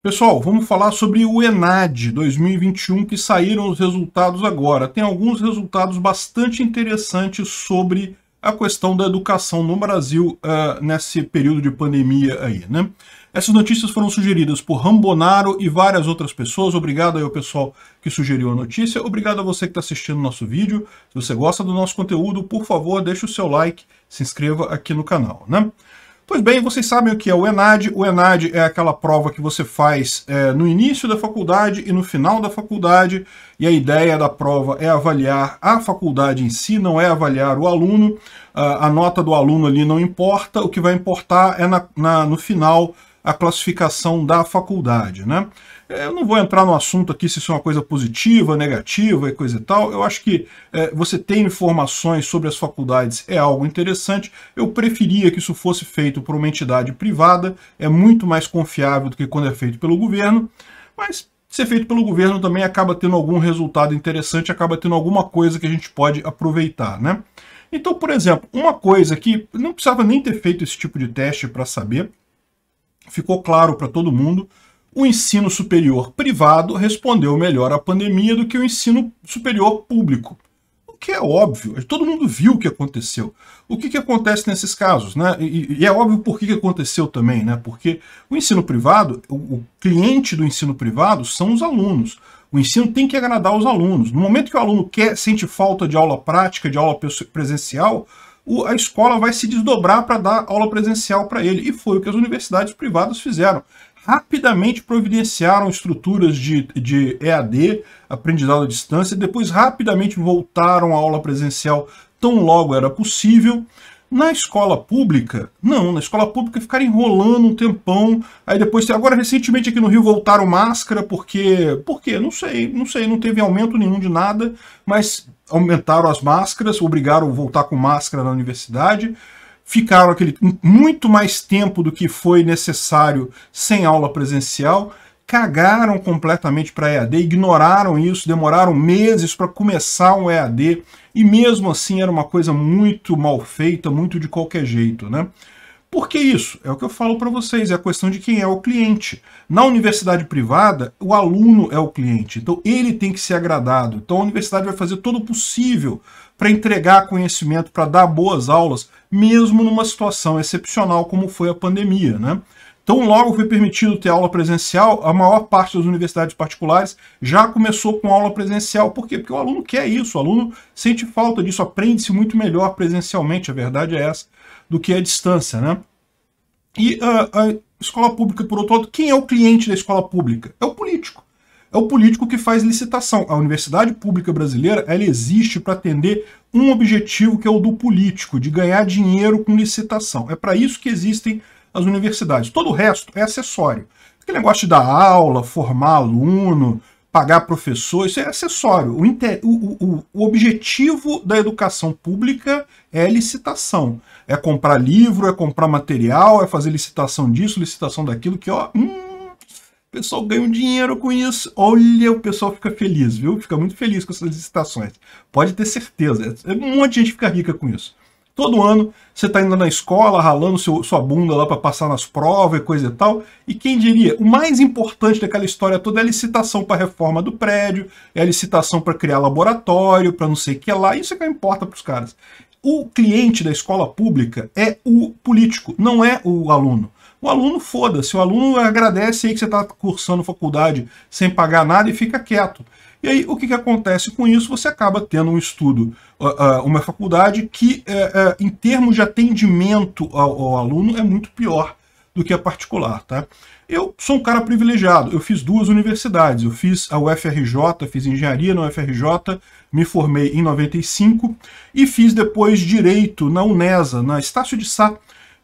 Pessoal, vamos falar sobre o ENAD 2021, que saíram os resultados agora. Tem alguns resultados bastante interessantes sobre a questão da educação no Brasil uh, nesse período de pandemia aí, né? Essas notícias foram sugeridas por Rambonaro e várias outras pessoas. Obrigado aí ao pessoal que sugeriu a notícia. Obrigado a você que está assistindo nosso vídeo. Se você gosta do nosso conteúdo, por favor, deixe o seu like, se inscreva aqui no canal, né? Pois bem, vocês sabem o que é o ENAD. O ENAD é aquela prova que você faz é, no início da faculdade e no final da faculdade, e a ideia da prova é avaliar a faculdade em si, não é avaliar o aluno. Ah, a nota do aluno ali não importa, o que vai importar é na, na no final a classificação da faculdade. Né? É, eu não vou entrar no assunto aqui se isso é uma coisa positiva, negativa e coisa e tal. Eu acho que é, você ter informações sobre as faculdades é algo interessante. Eu preferia que isso fosse feito por uma entidade privada, é muito mais confiável do que quando é feito pelo governo, mas ser feito pelo governo também acaba tendo algum resultado interessante, acaba tendo alguma coisa que a gente pode aproveitar, né? Então, por exemplo, uma coisa que não precisava nem ter feito esse tipo de teste para saber, ficou claro para todo mundo, o ensino superior privado respondeu melhor à pandemia do que o ensino superior público. O que é óbvio, todo mundo viu o que aconteceu. O que, que acontece nesses casos? Né? E, e é óbvio por que, que aconteceu também, né? porque o ensino privado, o, o cliente do ensino privado são os alunos. O ensino tem que agradar os alunos. No momento que o aluno quer, sente falta de aula prática, de aula presencial, a escola vai se desdobrar para dar aula presencial para ele. E foi o que as universidades privadas fizeram. Rapidamente providenciaram estruturas de, de EAD, aprendizado à distância, e depois rapidamente voltaram à aula presencial tão logo era possível. Na escola pública, não, na escola pública ficaram enrolando um tempão, aí depois, agora recentemente aqui no Rio voltaram máscara, porque, por quê? Não sei, não sei, não teve aumento nenhum de nada, mas aumentaram as máscaras, obrigaram a voltar com máscara na universidade, ficaram aquele muito mais tempo do que foi necessário sem aula presencial, cagaram completamente para EAD, ignoraram isso, demoraram meses para começar um EAD, e mesmo assim era uma coisa muito mal feita, muito de qualquer jeito, né? Por que isso? É o que eu falo para vocês, é a questão de quem é o cliente. Na universidade privada, o aluno é o cliente, então ele tem que ser agradado. Então a universidade vai fazer todo o possível para entregar conhecimento, para dar boas aulas, mesmo numa situação excepcional como foi a pandemia, né? Então, logo foi permitido ter aula presencial, a maior parte das universidades particulares já começou com aula presencial. Por quê? Porque o aluno quer isso, o aluno sente falta disso, aprende-se muito melhor presencialmente, a verdade é essa do que a distância, né? E a, a escola pública, por outro lado, quem é o cliente da escola pública? É o político. É o político que faz licitação. A universidade pública brasileira ela existe para atender um objetivo que é o do político, de ganhar dinheiro com licitação. É para isso que existem as universidades. Todo o resto é acessório. Aquele negócio de dar aula, formar aluno, pagar professor, isso é acessório. O, o, o, o objetivo da educação pública é licitação é comprar livro, é comprar material, é fazer licitação disso, licitação daquilo, que ó, hum, o pessoal ganha um dinheiro com isso. Olha, o pessoal fica feliz, viu? Fica muito feliz com essas licitações. Pode ter certeza. É, um monte de gente fica rica com isso. Todo ano você está indo na escola, ralando seu, sua bunda lá para passar nas provas e coisa e tal. E quem diria? O mais importante daquela história toda é a licitação para a reforma do prédio, é a licitação para criar laboratório, para não sei o que lá. Isso é que importa para os caras o cliente da escola pública é o político, não é o aluno. O aluno, foda-se, o aluno agradece aí que você está cursando faculdade sem pagar nada e fica quieto. E aí, o que, que acontece com isso? Você acaba tendo um estudo, ah, ah, uma faculdade que, eh, eh, em termos de atendimento ao aluno, é muito pior do que a particular, tá? Eu sou um cara privilegiado, eu fiz duas universidades, eu fiz a UFRJ, fiz engenharia na UFRJ, me formei em 95 e fiz depois direito na UNESA, na Estácio de Sá,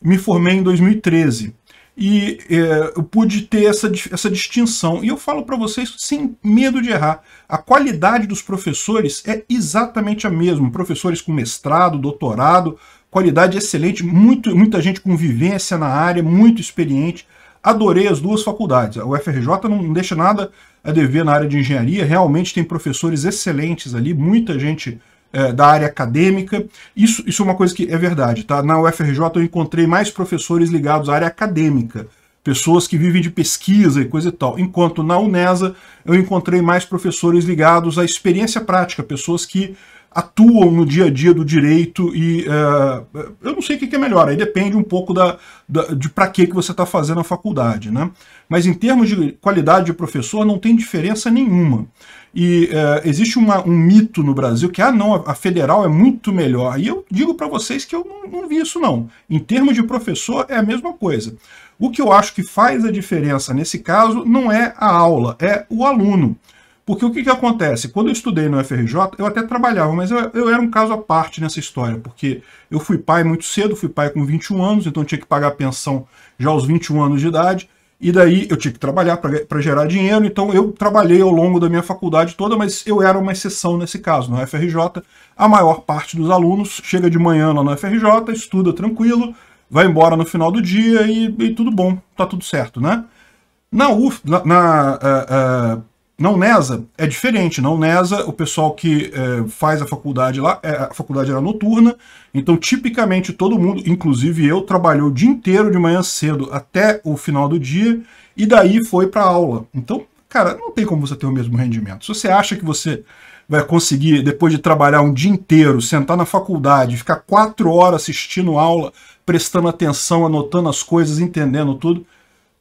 me formei em 2013 e é, eu pude ter essa, essa distinção. E eu falo para vocês sem medo de errar. A qualidade dos professores é exatamente a mesma. Professores com mestrado, doutorado, qualidade excelente, muito, muita gente com vivência na área, muito experiente. Adorei as duas faculdades. A UFRJ não deixa nada a dever na área de engenharia, realmente tem professores excelentes ali, muita gente é, da área acadêmica. Isso, isso é uma coisa que é verdade, tá? Na UFRJ eu encontrei mais professores ligados à área acadêmica, pessoas que vivem de pesquisa e coisa e tal. Enquanto na UNESA eu encontrei mais professores ligados à experiência prática, pessoas que atuam no dia a dia do direito e uh, eu não sei o que, é melhor, aí depende um pouco da, da de para que você está fazendo a faculdade. Né? Mas em termos de qualidade de professor, não tem diferença nenhuma. E é, existe uma, um mito no Brasil que, ah, não, a, federal é muito melhor. E eu digo para vocês que eu não, não vi isso, não. Em termos de professor, é a mesma coisa. O que eu acho que faz a diferença nesse caso não é a aula, é o aluno. Porque o que, que acontece? Quando eu estudei no FRJ, eu até trabalhava, mas eu, eu, era um caso à parte nessa história, porque eu fui pai muito cedo, fui pai com 21 anos, então tinha que pagar pensão já aos 21 anos de idade, e daí eu tinha que trabalhar para gerar dinheiro, então eu trabalhei ao longo da minha faculdade toda, mas eu era uma exceção nesse caso. Na FRJ, a maior parte dos alunos chega de manhã lá na FRJ, estuda tranquilo, vai embora no final do dia e, e tudo bom, tá tudo certo, né? Na UF, na, na uh, uh, na UNESA é diferente. Na UNESA, o pessoal que é, faz a faculdade lá, é, a faculdade era noturna, então tipicamente todo mundo, inclusive eu, trabalhou o dia inteiro de manhã cedo até o final do dia e daí foi para aula. Então, cara, não tem como você ter o mesmo rendimento. Se você acha que você vai conseguir, depois de trabalhar um dia inteiro, sentar na faculdade, ficar quatro horas assistindo aula, prestando atenção, anotando as coisas, entendendo tudo,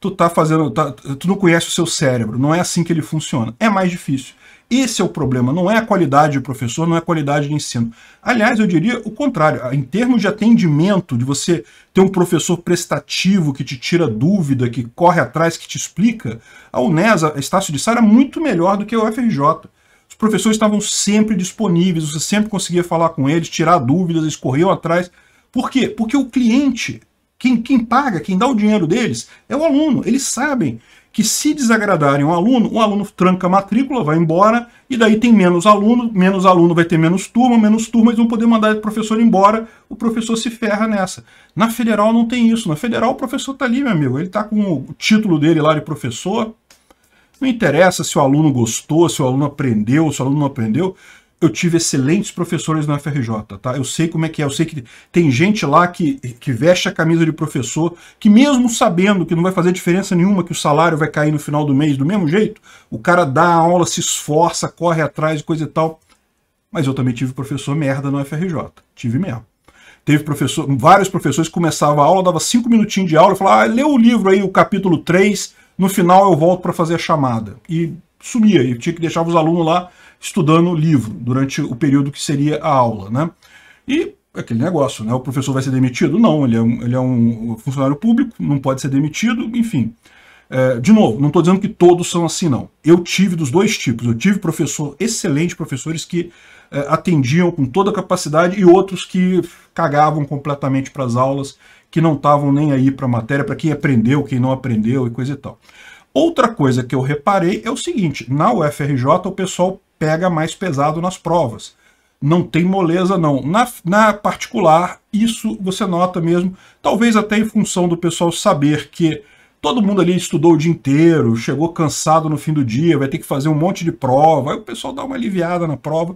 tu tá fazendo, tá, tu não conhece o seu cérebro, não é assim que ele funciona. É mais difícil. Esse é o problema, não é a qualidade do professor, não é a qualidade de ensino. Aliás, eu diria o contrário, em termos de atendimento, de você ter um professor prestativo que te tira dúvida, que corre atrás, que te explica, a UNES, a Estácio de Sá, era é muito melhor do que o UFRJ. Os professores estavam sempre disponíveis, você sempre conseguia falar com eles, tirar dúvidas, eles corriam atrás. Por quê? Porque o cliente quem, quem paga, quem dá o dinheiro deles é o aluno. Eles sabem que se desagradarem o um aluno, o aluno tranca a matrícula, vai embora, e daí tem menos aluno, menos aluno vai ter menos turma, menos turma, eles vão poder mandar o professor embora, o professor se ferra nessa. Na federal não tem isso, na federal o professor está ali, meu amigo, ele está com o título dele lá de professor, não interessa se o aluno gostou, se o aluno aprendeu, se o aluno não aprendeu, eu tive excelentes professores na FRJ, tá? Eu sei como é que é, eu sei que tem gente lá que, que veste a camisa de professor, que mesmo sabendo que não vai fazer diferença nenhuma, que o salário vai cair no final do mês do mesmo jeito, o cara dá a aula, se esforça, corre atrás e coisa e tal. Mas eu também tive professor merda na FRJ, tive mesmo. Teve professor, vários professores que começavam a aula, dava cinco minutinhos de aula, eu falava, ah, lê o livro aí, o capítulo 3, no final eu volto para fazer a chamada. E sumia, eu tinha que deixar os alunos lá estudando o livro durante o período que seria a aula, né? E aquele negócio, né? O professor vai ser demitido? Não, ele é um, ele é um funcionário público, não pode ser demitido, enfim. É, de novo, não estou dizendo que todos são assim, não. Eu tive dos dois tipos. Eu tive professor, excelentes professores que é, atendiam com toda a capacidade e outros que cagavam completamente para as aulas, que não estavam nem aí para a matéria, para quem aprendeu, quem não aprendeu e coisa e tal. Outra coisa que eu reparei é o seguinte, na UFRJ o pessoal pega mais pesado nas provas. Não tem moleza, não. Na, na particular, isso você nota mesmo, talvez até em função do pessoal saber que todo mundo ali estudou o dia inteiro, chegou cansado no fim do dia, vai ter que fazer um monte de prova, aí o pessoal dá uma aliviada na prova.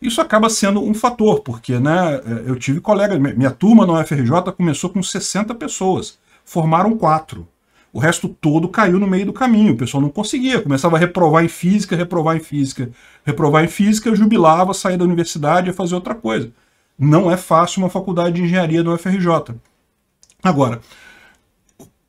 Isso acaba sendo um fator, porque né, eh, eu tive colegas, minha turma na UFRJ começou com 60 pessoas, formaram quatro o resto todo caiu no meio do caminho. O pessoal não conseguia, começava a reprovar em física, reprovar em física, reprovar em física, jubilava, saía da universidade e fazer outra coisa. Não é fácil uma faculdade de engenharia do UFRJ. Agora,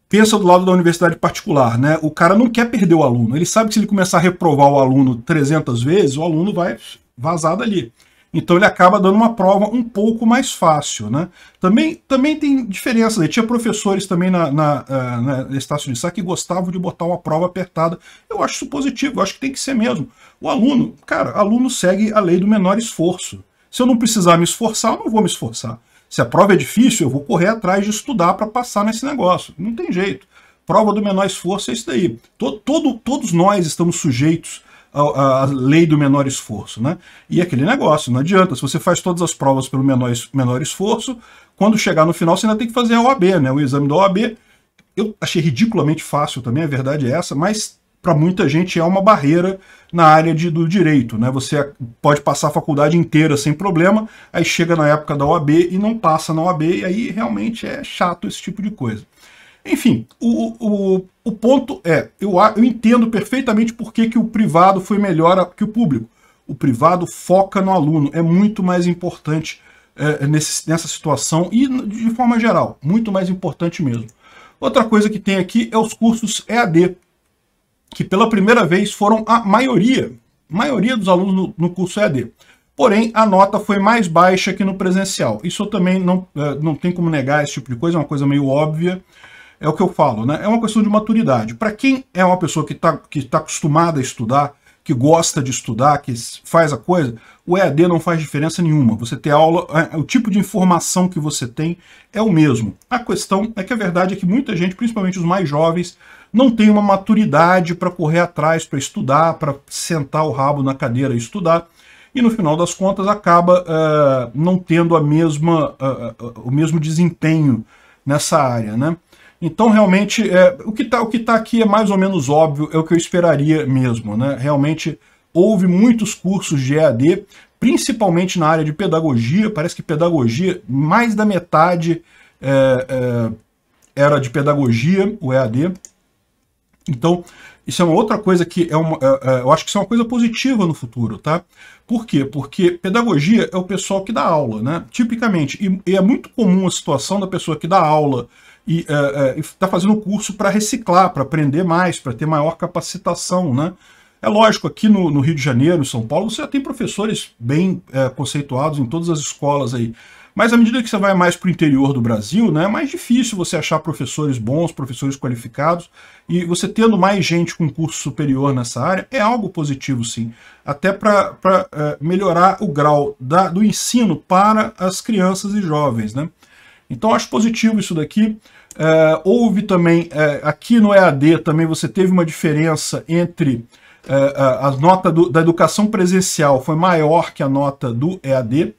pensa do lado da universidade particular, né? O cara não quer perder o aluno. Ele sabe que se ele começar a reprovar o aluno 300 vezes, o aluno vai vazar dali. ali. Então ele acaba dando uma prova um pouco mais fácil. Né? Também, também tem diferença. Né? Tinha professores também na, na, eh, na, na Estácio de Sá que gostavam de botar uma prova apertada. Eu acho isso positivo, eu acho que tem que ser mesmo. O aluno, cara, aluno segue a lei do menor esforço. Se eu não precisar me esforçar, eu não vou me esforçar. Se a prova é difícil, eu vou correr atrás de estudar para passar nesse negócio. Não tem jeito. Prova do menor esforço é isso daí. Todo, todo, todos nós estamos sujeitos a, a, lei do menor esforço. Né? E aquele negócio, não adianta. Se você faz todas as provas pelo menor, menor esforço, quando chegar no final você ainda tem que fazer a OAB, né? o exame da OAB. Eu achei ridiculamente fácil também, a verdade é essa, mas para muita gente é uma barreira na área de, do direito. Né? Você pode passar a faculdade inteira sem problema, aí chega na época da OAB e não passa na OAB, e aí realmente é chato esse tipo de coisa. Enfim, o, o, o ponto é, eu, eu entendo perfeitamente por que, que o privado foi melhor que o público. O privado foca no aluno, é muito mais importante é, é nesse, nessa situação e de forma geral, muito mais importante mesmo. Outra coisa que tem aqui é os cursos EAD, que pela primeira vez foram a maioria, maioria dos alunos no, no curso EAD. Porém, a nota foi mais baixa que no presencial. Isso eu também não, é, não tem como negar esse tipo de coisa, é uma coisa meio óbvia. É o que eu falo, né? É uma questão de maturidade. Para quem é uma pessoa que está que tá acostumada a estudar, que gosta de estudar, que faz a coisa, o EAD não faz diferença nenhuma. Você ter aula, é, é, o tipo de informação que você tem é o mesmo. A questão é que a verdade é que muita gente, principalmente os mais jovens, não tem uma maturidade para correr atrás, para estudar, para sentar o rabo na cadeira e estudar. E no final das contas acaba uh, não tendo a mesma, uh, uh, o mesmo desempenho nessa área, né? Então, realmente, é, o que está tá aqui é mais ou menos óbvio, é o que eu esperaria mesmo. Né? Realmente, houve muitos cursos de EAD, principalmente na área de pedagogia. Parece que pedagogia, mais da metade é, é, era de pedagogia, o EAD. Então, isso é uma outra coisa que é uma, é, é, eu acho que isso é uma coisa positiva no futuro, tá? Por quê? Porque pedagogia é o pessoal que dá aula, né? Tipicamente. E, e é muito comum a situação da pessoa que dá aula e uh, é, uh, é, está fazendo um curso para reciclar, para aprender mais, para ter maior capacitação, né? É lógico, aqui no, no Rio de Janeiro, em São Paulo, você já tem professores bem é, conceituados em todas as escolas aí. Mas à medida que você vai mais para o interior do Brasil, né, é mais difícil você achar professores bons, professores qualificados, e você tendo mais gente com curso superior nessa área é algo positivo, sim. Até para uh, melhorar o grau da, do ensino para as crianças e jovens. Né? Então acho positivo isso daqui. É, houve também, é, aqui no EAD também você teve uma diferença entre é, a, a, nota do, da educação presencial foi maior que a nota do EAD.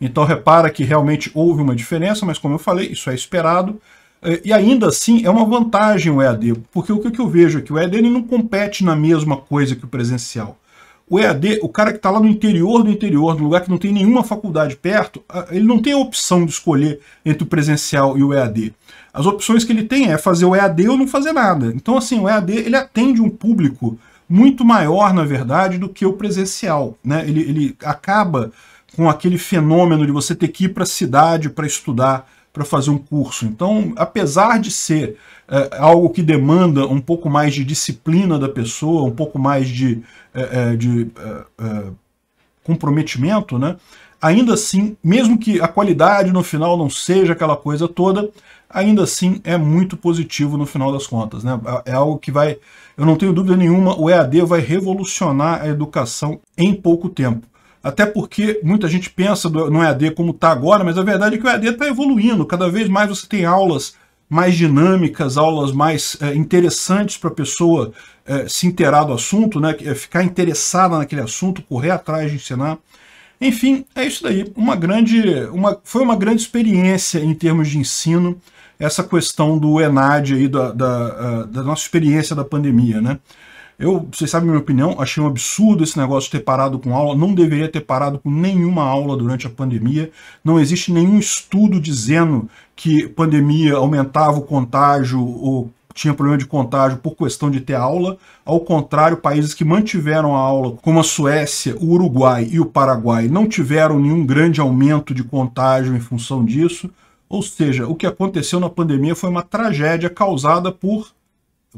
Então repara que realmente houve uma diferença, mas como eu falei, isso é esperado. É, e ainda assim, é uma vantagem o EAD, porque o que eu vejo aqui? É o EAD ele não compete na mesma coisa que o presencial. O EAD, o cara que está lá no interior do interior, no lugar que não tem nenhuma faculdade perto, ele não tem a opção de escolher entre o presencial e o EAD. As opções que ele tem é fazer o EAD ou não fazer nada. Então, assim, o EAD ele atende um público muito maior, na verdade, do que o presencial. Né? Ele, ele acaba com aquele fenômeno de você ter que ir para a cidade para estudar para fazer um curso. Então, apesar de ser é, algo que demanda um pouco mais de disciplina da pessoa, um pouco mais de, é, de comprometimento, né? ainda assim, mesmo que a qualidade no final não seja aquela coisa toda, ainda assim é muito positivo no final das contas. Né? É algo que vai, eu não tenho dúvida nenhuma, o EAD vai revolucionar a educação em pouco tempo até porque muita gente pensa no EAD como está agora, mas a verdade é que o EAD está evoluindo. Cada vez mais você tem aulas mais dinâmicas, aulas mais é, interessantes para a pessoa é, se inteirar do assunto, né? É ficar interessada naquele assunto, correr atrás de ensinar. Enfim, é isso daí. Uma grande, uma, foi uma grande experiência em termos de ensino, essa questão do ENAD, aí, da, da, eh, da nossa experiência da pandemia. Né? Eu, vocês sabem a minha opinião, achei um absurdo esse negócio ter parado com aula, não deveria ter parado com nenhuma aula durante a pandemia, não existe nenhum estudo dizendo que pandemia aumentava o contágio ou tinha problema de contágio por questão de ter aula. Ao contrário, países que mantiveram a aula, como a Suécia, o Uruguai e o Paraguai, não tiveram nenhum grande aumento de contágio em função disso. Ou seja, o que aconteceu na pandemia foi uma tragédia causada por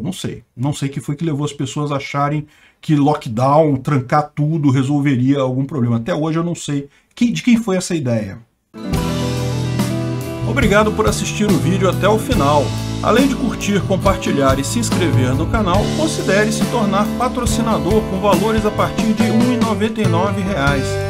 eu não sei. Não sei o que foi que levou as pessoas a acharem que lockdown, trancar tudo, resolveria algum problema. Até hoje eu não sei de quem foi essa ideia. Obrigado por assistir o vídeo até o final. Além de curtir, compartilhar e se inscrever no canal, considere se tornar patrocinador com valores a partir de R$ 1,99